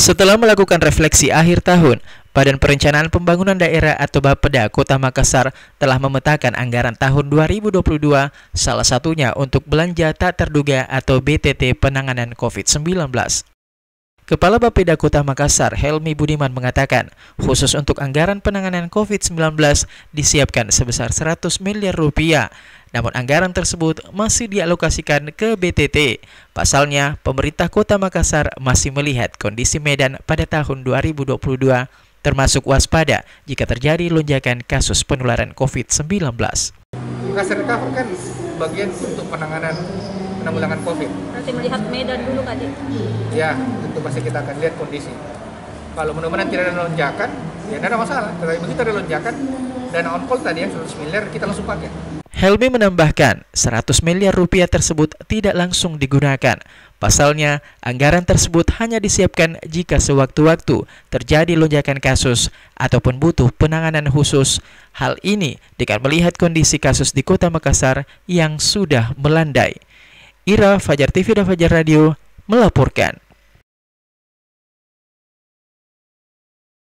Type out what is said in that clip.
Setelah melakukan refleksi akhir tahun, Badan Perencanaan Pembangunan Daerah atau Bapeda Kota Makassar telah memetakan anggaran tahun 2022, salah satunya untuk belanja tak terduga atau BTT penanganan COVID-19. Kepala Bapeda Kota Makassar, Helmi Budiman mengatakan, khusus untuk anggaran penanganan COVID-19 disiapkan sebesar 100 miliar rupiah namun anggaran tersebut masih dialokasikan ke BTT. Pasalnya, pemerintah Kota Makassar masih melihat kondisi Medan pada tahun 2022 termasuk waspada jika terjadi lonjakan kasus penularan COVID-19. Makassar Recover kan bagian untuk penanganan penanggulangan COVID. Nanti melihat Medan dulu kan ya? tentu pasti kita akan lihat kondisi. Kalau mudah-mudahan tidak ada lonjakan, ya tidak ada masalah. Tetapi begitu ada lonjakan, dana on-call tadi yang 100 miliar kita langsung pakai. Helmi menambahkan, 100 miliar rupiah tersebut tidak langsung digunakan. Pasalnya, anggaran tersebut hanya disiapkan jika sewaktu-waktu terjadi lonjakan kasus ataupun butuh penanganan khusus. Hal ini dengan melihat kondisi kasus di kota Makassar yang sudah melandai. Ira Fajar TV dan Fajar Radio melaporkan.